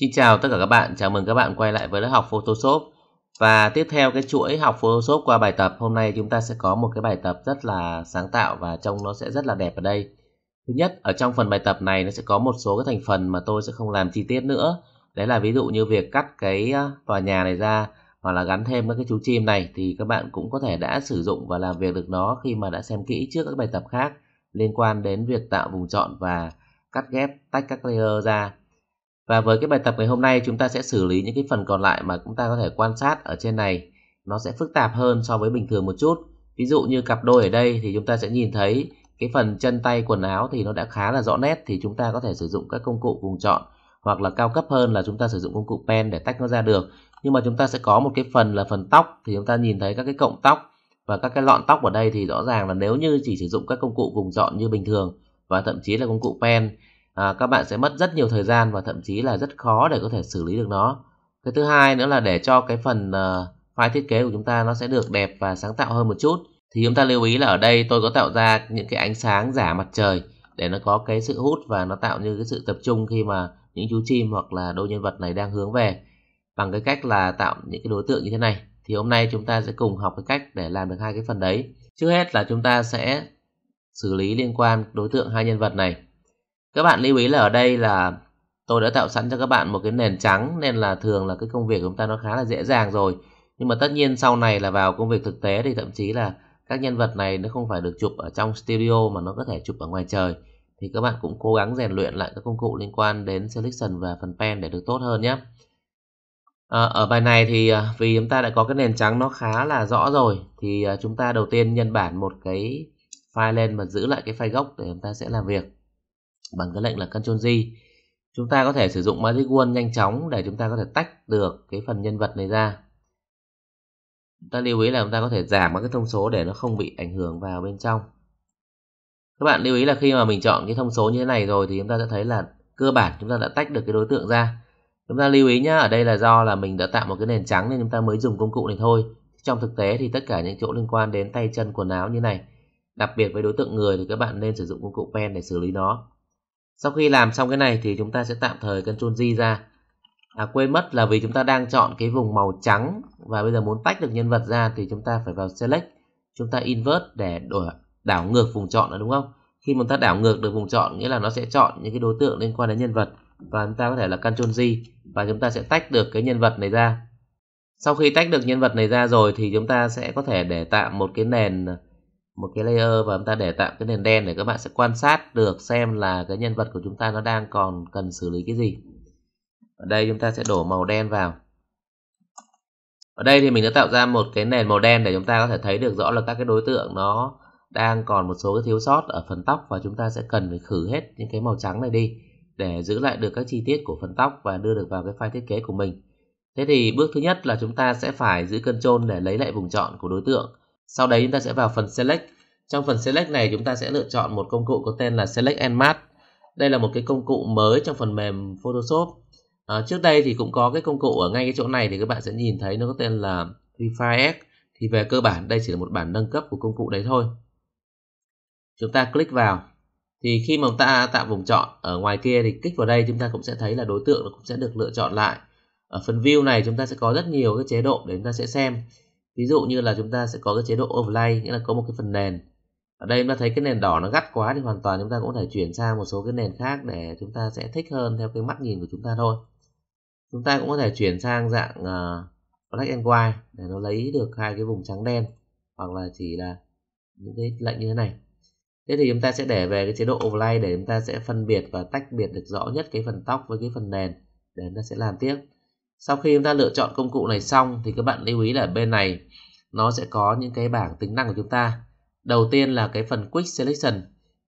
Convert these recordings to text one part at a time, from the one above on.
Xin chào tất cả các bạn, chào mừng các bạn quay lại với lớp học Photoshop Và tiếp theo cái chuỗi học Photoshop qua bài tập Hôm nay chúng ta sẽ có một cái bài tập rất là sáng tạo và trông nó sẽ rất là đẹp ở đây Thứ nhất, ở trong phần bài tập này nó sẽ có một số cái thành phần mà tôi sẽ không làm chi tiết nữa Đấy là ví dụ như việc cắt cái ờ, tòa nhà này ra hoặc là gắn thêm các cái chú chim này thì các bạn cũng có thể đã sử dụng và làm việc được nó khi mà đã xem kỹ trước các bài tập khác liên quan đến việc tạo vùng chọn và cắt ghép tách các layer ra và với cái bài tập ngày hôm nay chúng ta sẽ xử lý những cái phần còn lại mà chúng ta có thể quan sát ở trên này. Nó sẽ phức tạp hơn so với bình thường một chút. Ví dụ như cặp đôi ở đây thì chúng ta sẽ nhìn thấy cái phần chân tay quần áo thì nó đã khá là rõ nét thì chúng ta có thể sử dụng các công cụ vùng chọn hoặc là cao cấp hơn là chúng ta sử dụng công cụ pen để tách nó ra được. Nhưng mà chúng ta sẽ có một cái phần là phần tóc thì chúng ta nhìn thấy các cái cộng tóc và các cái lọn tóc ở đây thì rõ ràng là nếu như chỉ sử dụng các công cụ vùng chọn như bình thường và thậm chí là công cụ pen à, các bạn sẽ mất rất nhiều thời gian và thậm chí là rất khó để có thể xử lý được nó cái thứ hai nữa là để cho cái phần uh, file thiết kế của chúng ta nó sẽ được đẹp và sáng tạo hơn một chút thì chúng ta lưu ý là ở đây tôi có tạo ra những cái ánh sáng giả mặt trời để nó có cái sự hút và nó tạo như cái sự tập trung khi mà những chú chim hoặc là đôi nhân vật này đang hướng về bằng cái cách là tạo những cái đối tượng như thế này thì hôm nay chúng ta sẽ cùng học cái cách để làm được hai cái phần đấy trước hết là chúng ta sẽ xử lý liên quan đối tượng hai nhân vật này các bạn lưu ý là ở đây là tôi đã tạo sẵn cho các bạn một cái nền trắng nên là thường là cái công việc của chúng ta nó khá là dễ dàng rồi nhưng mà tất nhiên sau này là vào công việc thực tế thì thậm chí là các nhân vật này nó không phải được chụp ở trong studio mà nó có thể chụp ở ngoài trời thì các bạn cũng cố gắng rèn luyện lại các công cụ liên quan đến selection và phần pen để được tốt hơn nhé à, ở bài này thì à, vì chúng ta đã có cái nền trắng nó khá là rõ rồi thì à, chúng ta đầu tiên nhân bản một cái file lên và giữ lại cái file gốc để chúng ta sẽ làm việc bằng cái lệnh là Ctrl G chúng ta có thể sử dụng Magic Wand nhanh chóng để chúng ta có thể tách được cái phần nhân vật này ra chúng ta lưu ý là chúng ta có thể giảm các cái thông số để nó không bị ảnh hưởng vào bên trong các bạn lưu ý là khi mà mình chọn cái thông số như thế này rồi thì chúng ta sẽ thấy là cơ bản chúng ta đã tách được cái đối tượng ra chúng ta lưu ý nhá ở đây là do là mình đã tạo một cái nền trắng nên chúng ta mới dùng công cụ này thôi trong thực tế thì tất cả những chỗ liên quan đến tay chân quần áo như này đặc biệt với đối tượng người thì các bạn nên sử dụng công cụ pen để xử lý nó sau khi làm xong cái này thì chúng ta sẽ tạm thời Ctrl G ra. À quên mất là vì chúng ta đang chọn cái vùng màu trắng và bây giờ muốn tách được nhân vật ra thì chúng ta phải vào Select. Chúng ta Invert để đổi đảo ngược vùng chọn là đúng không? Khi mà ta đảo ngược được vùng chọn nghĩa là nó sẽ chọn những cái đối tượng liên quan đến nhân vật và chúng ta có thể là Ctrl G và chúng ta sẽ tách được cái nhân vật này ra. Sau khi tách được nhân vật này ra rồi thì chúng ta sẽ có thể để tạo một cái nền một cái layer và chúng ta để tạm cái nền đen để các bạn sẽ quan sát được xem là cái nhân vật của chúng ta nó đang còn cần xử lý cái gì ở đây chúng ta sẽ đổ màu đen vào ở đây thì mình đã tạo ra một cái nền màu đen để chúng ta có thể thấy được rõ là các cái đối tượng nó đang còn một số cái thiếu sót ở phần tóc và chúng ta sẽ cần phải khử hết những cái màu trắng này đi để giữ lại được các chi tiết của phần tóc và đưa được vào cái file thiết kế của mình. Thế thì bước thứ nhất là chúng ta sẽ phải giữ cân trôn để lấy lại vùng chọn của đối tượng sau đấy chúng ta sẽ vào phần Select. Trong phần Select này chúng ta sẽ lựa chọn một công cụ có tên là Select and Mask. Đây là một cái công cụ mới trong phần mềm Photoshop. À, trước đây thì cũng có cái công cụ ở ngay cái chỗ này thì các bạn sẽ nhìn thấy nó có tên là Refine X. Thì về cơ bản đây chỉ là một bản nâng cấp của công cụ đấy thôi. Chúng ta click vào. Thì khi mà ta tạo vùng chọn ở ngoài kia thì kích vào đây chúng ta cũng sẽ thấy là đối tượng nó cũng sẽ được lựa chọn lại. Ở phần view này chúng ta sẽ có rất nhiều cái chế độ để chúng ta sẽ xem ví dụ như là chúng ta sẽ có cái chế độ overlay nghĩa là có một cái phần nền ở đây chúng ta thấy cái nền đỏ nó gắt quá thì hoàn toàn chúng ta cũng có thể chuyển sang một số cái nền khác để chúng ta sẽ thích hơn theo cái mắt nhìn của chúng ta thôi chúng ta cũng có thể chuyển sang dạng uh, black and white để nó lấy được hai cái vùng trắng đen hoặc là chỉ là những cái lệnh như thế này thế thì chúng ta sẽ để về cái chế độ overlay để chúng ta sẽ phân biệt và tách biệt được rõ nhất cái phần tóc với cái phần nền để chúng ta sẽ làm tiếp sau khi chúng ta lựa chọn công cụ này xong thì các bạn lưu ý là bên này nó sẽ có những cái bảng tính năng của chúng ta đầu tiên là cái phần quick selection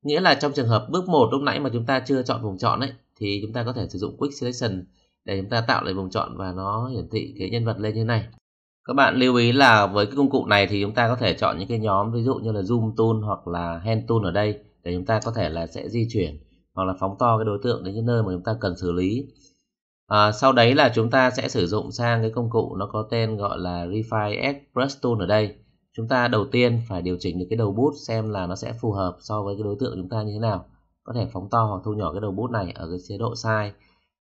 nghĩa là trong trường hợp bước 1 lúc nãy mà chúng ta chưa chọn vùng chọn ấy thì chúng ta có thể sử dụng quick selection để chúng ta tạo lại vùng chọn và nó hiển thị cái nhân vật lên như này các bạn lưu ý là với cái công cụ này thì chúng ta có thể chọn những cái nhóm ví dụ như là zoom tool hoặc là hand tool ở đây để chúng ta có thể là sẽ di chuyển hoặc là phóng to cái đối tượng đến cái nơi mà chúng ta cần xử lý À, sau đấy là chúng ta sẽ sử dụng sang cái công cụ nó có tên gọi là Refine brush Tool ở đây. Chúng ta đầu tiên phải điều chỉnh được cái đầu bút xem là nó sẽ phù hợp so với cái đối tượng chúng ta như thế nào. Có thể phóng to hoặc thu nhỏ cái đầu bút này ở cái chế độ size.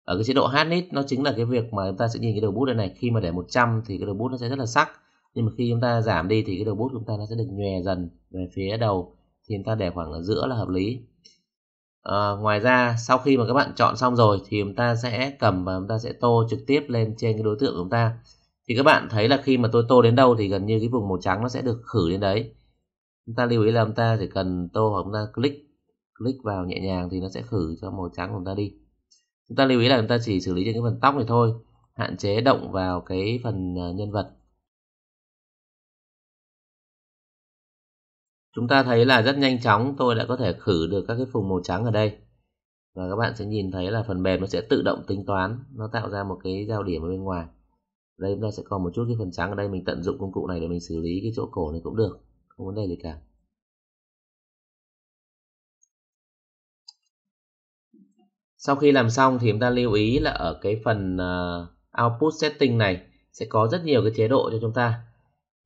Ở cái chế độ hardness nó chính là cái việc mà chúng ta sẽ nhìn cái đầu bút đây này. Khi mà để 100 thì cái đầu bút nó sẽ rất là sắc. Nhưng mà khi chúng ta giảm đi thì cái đầu bút chúng ta nó sẽ được nhòe dần về phía đầu. Thì chúng ta để khoảng ở giữa là hợp lý à, ngoài ra sau khi mà các bạn chọn xong rồi thì chúng ta sẽ cầm và chúng ta sẽ tô trực tiếp lên trên cái đối tượng của chúng ta thì các bạn thấy là khi mà tôi tô đến đâu thì gần như cái vùng màu trắng nó sẽ được khử đến đấy chúng ta lưu ý là chúng ta chỉ cần tô hoặc chúng ta click click vào nhẹ nhàng thì nó sẽ khử cho màu trắng của chúng ta đi chúng ta lưu ý là chúng ta chỉ xử lý trên cái phần tóc này thôi hạn chế động vào cái phần ờ, nhân vật chúng ta thấy là rất nhanh chóng tôi đã có thể khử được các cái phùng màu trắng ở đây và các bạn sẽ nhìn thấy là phần mềm nó sẽ tự động tính toán nó tạo ra một cái giao điểm ở bên ngoài đây chúng ta sẽ còn một chút cái phần trắng ở đây mình tận dụng công cụ này để mình xử lý cái chỗ cổ này cũng được không vấn đề gì cả sau khi làm xong thì chúng ta lưu ý là ở cái phần ờ, output setting này sẽ có rất nhiều cái chế độ cho chúng ta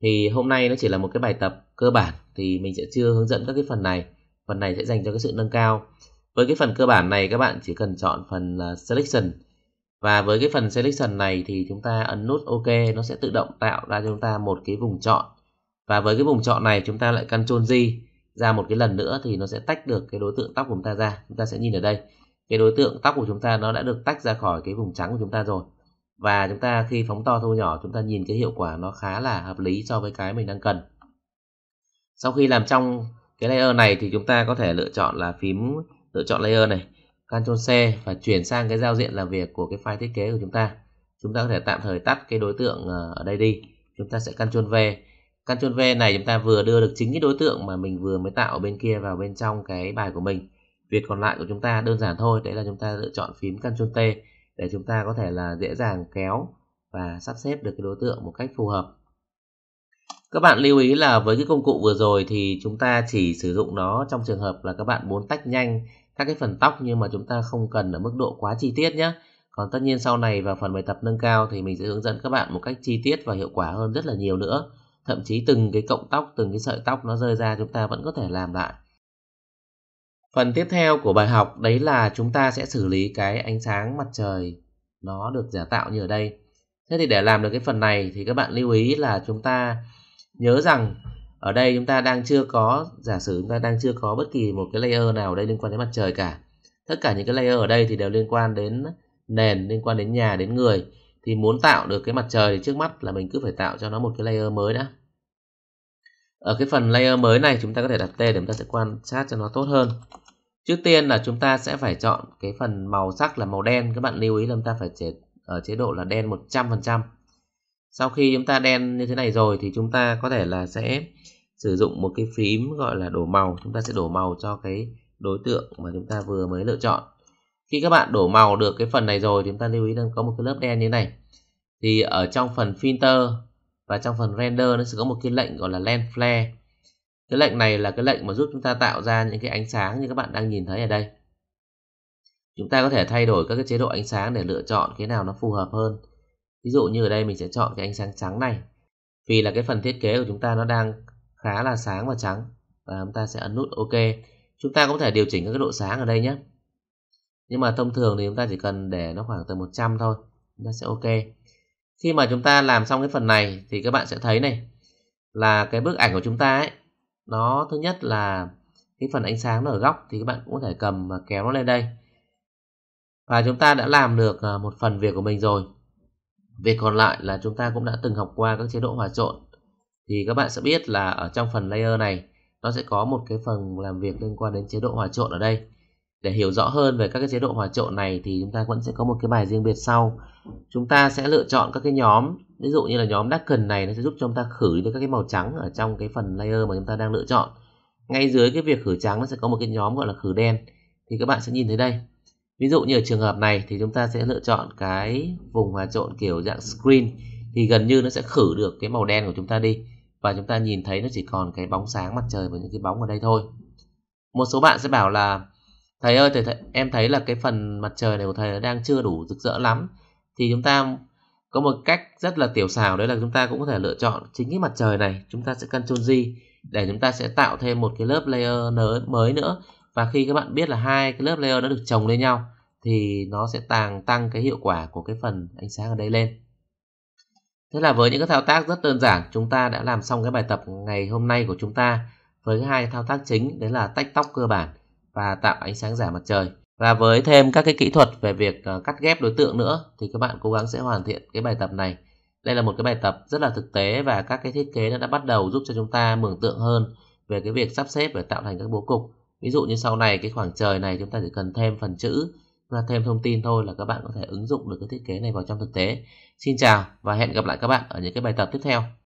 thì hôm nay nó chỉ là một cái bài tập cơ bản thì mình sẽ chưa hướng dẫn các cái phần này phần này sẽ dành cho cái sự nâng cao với cái phần cơ bản này các bạn chỉ cần chọn phần selection và với cái phần selection này thì chúng ta ấn nút ok nó sẽ tự động tạo ra cho chúng ta một cái vùng chọn và với cái vùng chọn này chúng ta lại Ctrl J ra một cái lần nữa thì nó sẽ tách được cái đối tượng tóc của chúng ta ra chúng ta sẽ nhìn ở đây cái đối tượng tóc của chúng ta nó đã được tách ra khỏi cái vùng trắng của chúng ta rồi và chúng ta khi phóng to thu nhỏ chúng ta nhìn cái hiệu quả nó khá là hợp lý so với cái mình đang cần sau khi làm trong cái layer này thì chúng ta có thể lựa chọn là phím lựa chọn layer này Ctrl C và chuyển sang cái giao diện làm việc của cái file thiết kế của chúng ta chúng ta có thể tạm thời tắt cái đối tượng ờ, ở đây đi chúng ta sẽ Ctrl V Ctrl V này chúng ta vừa đưa được chính cái đối tượng mà mình vừa mới tạo ở bên kia vào bên trong cái bài của mình việc còn lại của chúng ta đơn giản thôi đấy là chúng ta lựa chọn phím Ctrl T để chúng ta có thể là dễ dàng kéo và sắp xếp được cái đối tượng một cách phù hợp các bạn lưu ý là với cái công cụ vừa rồi thì chúng ta chỉ sử dụng nó trong trường hợp là các bạn muốn tách nhanh các cái phần tóc nhưng mà chúng ta không cần ở mức độ quá chi tiết nhé còn tất nhiên sau này vào phần bài tập nâng cao thì mình sẽ hướng dẫn các bạn một cách chi tiết và hiệu quả hơn rất là nhiều nữa thậm chí từng cái cộng tóc từng cái sợi tóc nó rơi ra chúng ta vẫn có thể làm lại Phần tiếp theo của bài học đấy là chúng ta sẽ xử lý cái ánh sáng mặt trời nó được giả tạo như ở đây. Thế thì để làm được cái phần này thì các bạn lưu ý là chúng ta nhớ rằng ở đây chúng ta đang chưa có giả sử chúng ta đang chưa có bất kỳ một cái layer nào ở đây liên quan đến mặt trời cả. Tất cả những cái layer ở đây thì đều liên quan đến nền, liên quan đến nhà, đến người. Thì muốn tạo được cái mặt trời trước mắt là mình cứ phải tạo cho nó một cái layer mới đã. Ở cái phần layer mới này chúng ta có thể đặt tên để chúng ta sẽ quan sát cho nó tốt hơn trước tiên là chúng ta sẽ phải chọn cái phần màu sắc là màu đen các bạn lưu ý là chúng ta phải chế, ở ờ, chế độ là đen 100% sau khi chúng ta đen như thế này rồi thì chúng ta có thể là sẽ sử dụng một cái phím gọi là đổ màu chúng ta sẽ đổ màu cho cái đối tượng mà chúng ta vừa mới lựa chọn khi các bạn đổ màu được cái phần này rồi thì chúng ta lưu ý rằng có một cái lớp đen như thế này thì ở trong phần filter và trong phần render nó sẽ có một cái lệnh gọi là lens flare cái lệnh này là cái lệnh mà giúp chúng ta tạo ra những cái ánh sáng như các bạn đang nhìn thấy ở đây chúng ta có thể thay đổi các cái chế độ ánh sáng để lựa chọn cái nào nó phù hợp hơn ví dụ như ở đây mình sẽ chọn cái ánh sáng trắng này vì là cái phần thiết kế của chúng ta nó đang khá là sáng và trắng và chúng ta sẽ ấn nút ok chúng ta cũng có thể điều chỉnh các cái độ sáng ở đây nhé nhưng mà thông thường thì chúng ta chỉ cần để nó khoảng từ 100 thôi chúng ta sẽ ok khi mà chúng ta làm xong cái phần này thì các bạn sẽ thấy này là cái bức ảnh của chúng ta ấy nó thứ nhất là cái phần ánh sáng nó ở góc thì các bạn cũng có thể cầm và kéo nó lên đây và chúng ta đã làm được ờ, một phần việc của mình rồi việc còn lại là chúng ta cũng đã từng học qua các chế độ hòa trộn thì các bạn sẽ biết là ở trong phần layer này nó sẽ có một cái phần làm việc liên quan đến chế độ hòa trộn ở đây để hiểu rõ hơn về các cái chế độ hòa trộn này thì chúng ta vẫn sẽ có một cái bài riêng biệt sau chúng ta sẽ lựa chọn các cái nhóm ví dụ như là nhóm cần này nó sẽ giúp cho chúng ta khử được các cái màu trắng ở trong cái phần layer mà chúng ta đang lựa chọn ngay dưới cái việc khử trắng nó sẽ có một cái nhóm gọi là khử đen thì các bạn sẽ nhìn thấy đây ví dụ như ở trường hợp này thì chúng ta sẽ lựa chọn cái vùng hòa trộn kiểu dạng screen thì gần như nó sẽ khử được cái màu đen của chúng ta đi và chúng ta nhìn thấy nó chỉ còn cái bóng sáng mặt trời và những cái bóng ở đây thôi một số bạn sẽ bảo là thầy ơi thầy, thầy em thấy là cái phần mặt trời này của thầy đang chưa đủ rực rỡ lắm thì chúng ta có một cách rất là tiểu xảo đấy là chúng ta cũng có thể lựa chọn chính cái mặt trời này chúng ta sẽ chôn gì để chúng ta sẽ tạo thêm một cái lớp layer mới nữa và khi các bạn biết là hai cái lớp layer nó được chồng lên nhau thì nó sẽ tàng tăng cái hiệu quả của cái phần ánh sáng ở đây lên thế là với những cái thao tác rất đơn giản chúng ta đã làm xong cái bài tập ngày hôm nay của chúng ta với hai thao tác chính đấy là tách tóc cơ bản và tạo ánh sáng giả mặt trời và với thêm các cái kỹ thuật về việc ờ, cắt ghép đối tượng nữa thì các bạn cố gắng sẽ hoàn thiện cái bài tập này đây là một cái bài tập rất là thực tế và các cái thiết kế nó đã bắt đầu giúp cho chúng ta mường tượng hơn về cái việc sắp xếp và tạo thành các bố cục ví dụ như sau này cái khoảng trời này chúng ta chỉ cần thêm phần chữ và thêm thông tin thôi là các bạn có thể ứng dụng được cái thiết kế này vào trong thực tế xin chào và hẹn gặp lại các bạn ở những cái bài tập tiếp theo